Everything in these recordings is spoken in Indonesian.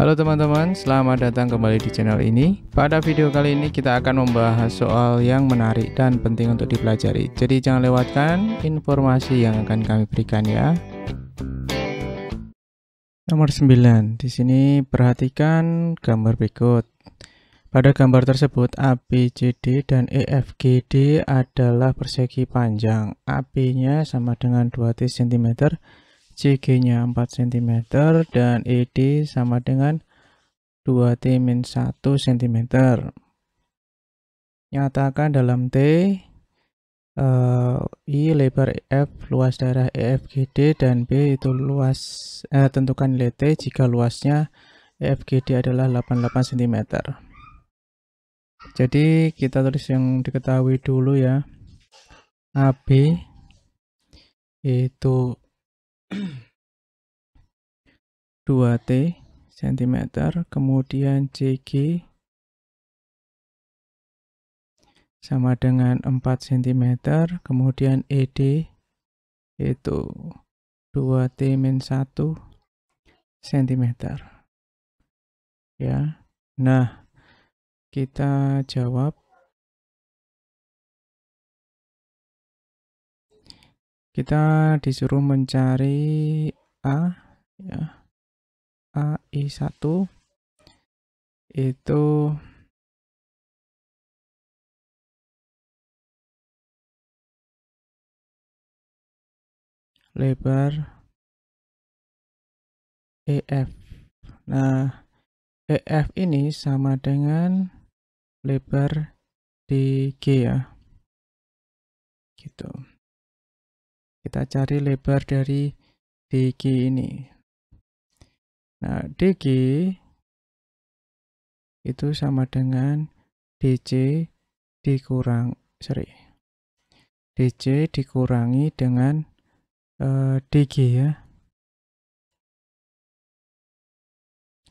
Halo teman-teman, selamat datang kembali di channel ini. Pada video kali ini kita akan membahas soal yang menarik dan penting untuk dipelajari. Jadi jangan lewatkan informasi yang akan kami berikan ya. Nomor 9. Di sini perhatikan gambar berikut. Pada gambar tersebut, ABCD dan EFGD adalah persegi panjang. AB-nya sama dengan 2 cm CG-nya 4 cm dan ED sama dengan 2T min 1 cm. Nyatakan dalam T, uh, I lebar F luas daerah EFGD dan B itu luas, eh, tentukan nilai T jika luasnya EFGD adalah 88 cm. Jadi kita tulis yang diketahui dulu ya. AB itu 2T cm, kemudian CG sama dengan 4 cm, kemudian ED itu 2T 1 cm. Ya. Nah, kita jawab kita disuruh mencari A ya A I1 itu lebar EF nah EF ini sama dengan lebar DG ya gitu kita cari lebar dari DG ini. Nah, DG itu sama dengan DC dikurang sorry DC dikurangi dengan uh, eh, DG ya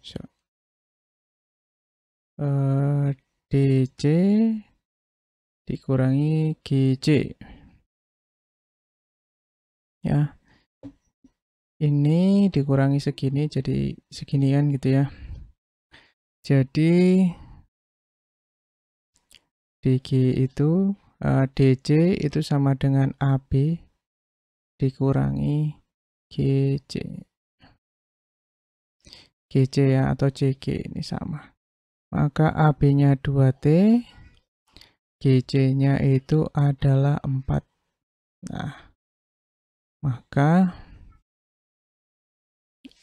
so, uh, eh, DC dikurangi GC ya ini dikurangi segini jadi seginian gitu ya jadi DG itu uh, eh, DC itu sama dengan AB dikurangi GC GC ya atau CG ini sama maka AB nya 2T GC nya itu adalah 4 nah maka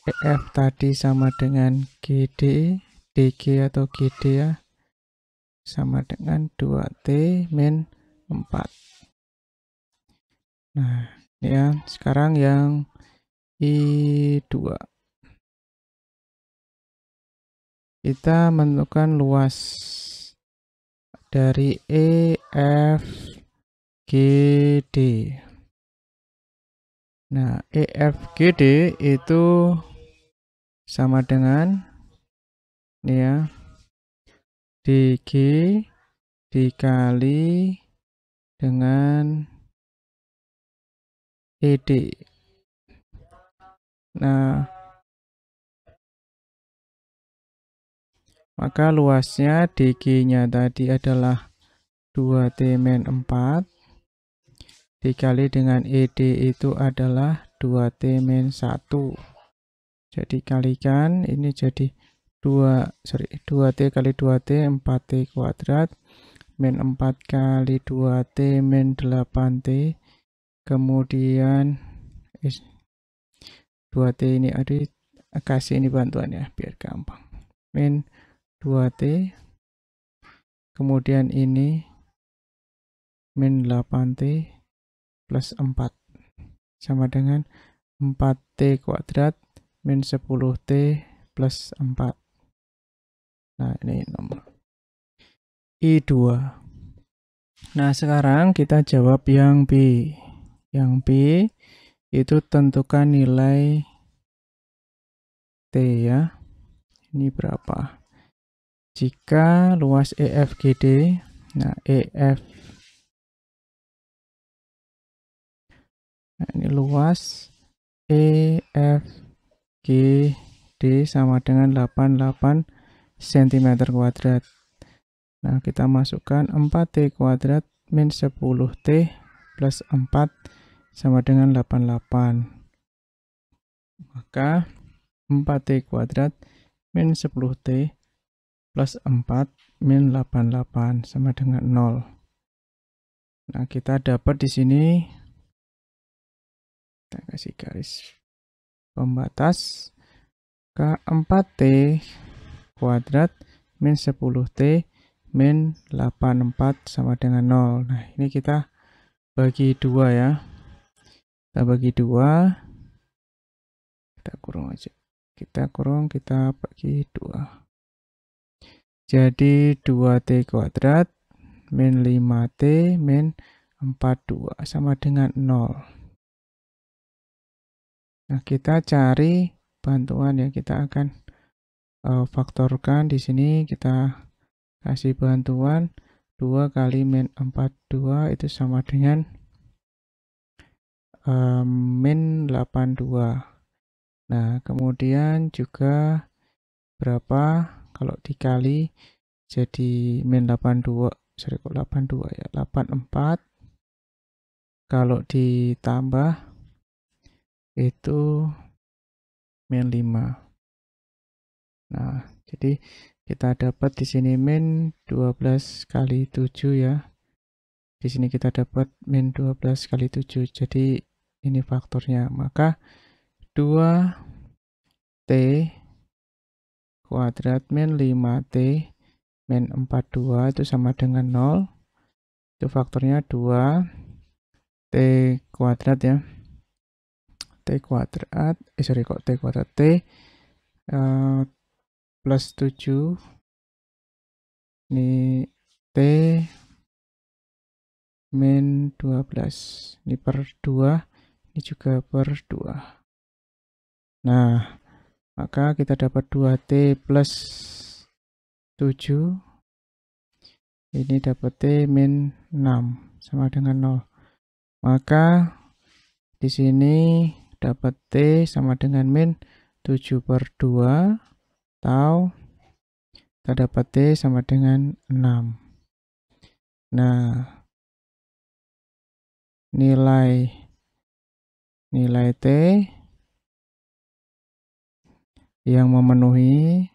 EF tadi sama dengan GD, DG atau GD ya, sama dengan 2T min 4. Nah, ya, sekarang yang I2. Kita menentukan luas dari EF GD. Nah, EFGD itu sama dengan ini ya. DG dikali dengan ED. Nah, maka luasnya DG-nya tadi adalah 2T 4 dikali dengan ED itu adalah 2T 1. Jadi kalikan ini jadi 2 sorry 2T kali 2T 4T kuadrat min 4 kali 2T min 8T kemudian 2T ini ada kasih ini bantuan ya biar gampang min 2T kemudian ini min 8T plus 4 sama dengan 4T kuadrat min 10T plus 4. Nah, ini nomor I2. Nah, sekarang kita jawab yang B. Yang B itu tentukan nilai T ya. Ini berapa? Jika luas EFGD, nah EF Nah, ini luas E, F, G, D sama dengan 88 cm kuadrat. Nah, kita masukkan 4T kuadrat min 10T plus 4 sama dengan 88. Maka 4T kuadrat min 10T plus 4 min 88 sama dengan 0. Nah, kita dapat di sini kita kasih garis pembatas K4T kuadrat min 10T min 84 sama dengan 0 nah ini kita bagi dua ya kita bagi dua kita kurung aja kita kurung kita bagi dua jadi 2T kuadrat min 5T min 42 sama dengan 0 Nah, kita cari bantuan ya, kita akan uh, faktorkan di sini kita kasih bantuan 2 kali min 42 itu sama dengan uh, min 82. Nah, kemudian juga berapa kalau dikali jadi min 82, sorry delapan 82 ya, 84 kalau ditambah itu min 5. Nah, jadi kita dapat di sini min 12 kali 7 ya. Di sini kita dapat min 12 kali 7. Jadi ini faktornya. Maka 2t kuadrat min 5t min 42 itu sama dengan 0. Itu faktornya 2t kuadrat ya. T kuadrat, eh sorry kok T kuadrat, T uh, plus 7, ini T min 12, ini per 2, ini juga per 2. Nah, maka kita dapat 2T plus 7, ini dapat T min 6 sama dengan 0. Maka di sini dapat T sama dengan min 7 per 2 tau kita dapat T sama dengan 6 nah nilai nilai T yang memenuhi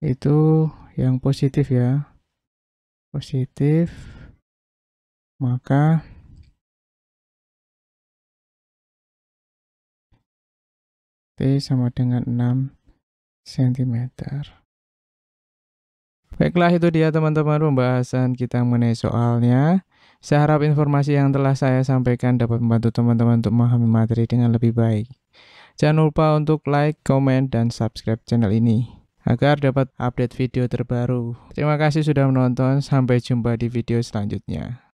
itu yang positif ya positif maka T sama dengan 6 cm. Baiklah itu dia teman-teman pembahasan kita mengenai soalnya. Saya harap informasi yang telah saya sampaikan dapat membantu teman-teman untuk memahami materi dengan lebih baik. Jangan lupa untuk like, komen, dan subscribe channel ini agar dapat update video terbaru. Terima kasih sudah menonton, sampai jumpa di video selanjutnya.